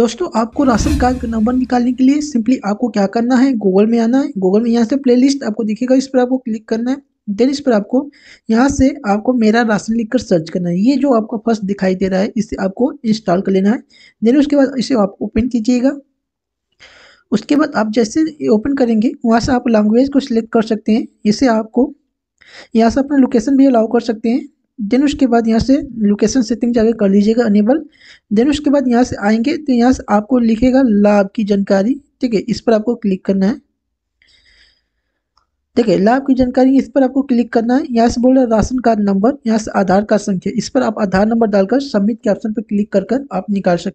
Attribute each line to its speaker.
Speaker 1: दोस्तों आपको ration card का नंबर निकालने के लिए सिंपली आपको क्या करना है गूगल में आना है गूगल में यहाँ से प्ले लिस्ट आपको दिखेगा इस पर आपको क्लिक करना है देन इस पर आपको यहाँ से आपको मेरा राशन लिख कर सर्च करना है ये जो आपको फर्स्ट दिखाई दे रहा है इसे आपको इंस्टॉल कर लेना है देन उसके बाद इसे आप ओपन कीजिएगा उसके बाद आप जैसे ओपन करेंगे वहाँ से आप लैंग्वेज को सिलेक्ट कर सकते हैं इसे आपको यहाँ से अपना लोकेशन भी अलाउ कर सकते हैं देन उसके बाद यहाँ से लोकेशन सेटिंग जाके कर लीजिएगा अनेबल देन उसके बाद यहाँ से आएंगे तो यहाँ से आपको लिखेगा लाभ की जानकारी ठीक है इस पर आपको क्लिक करना है ठीक है लाभ की जानकारी इस पर आपको क्लिक करना है यहाँ से बोल रहा है राशन कार्ड नंबर यहाँ से आधार कार्ड संख्या इस पर आप आधार नंबर डालकर सबमिट के ऑप्शन पर क्लिक कर कर आप निकाल सकते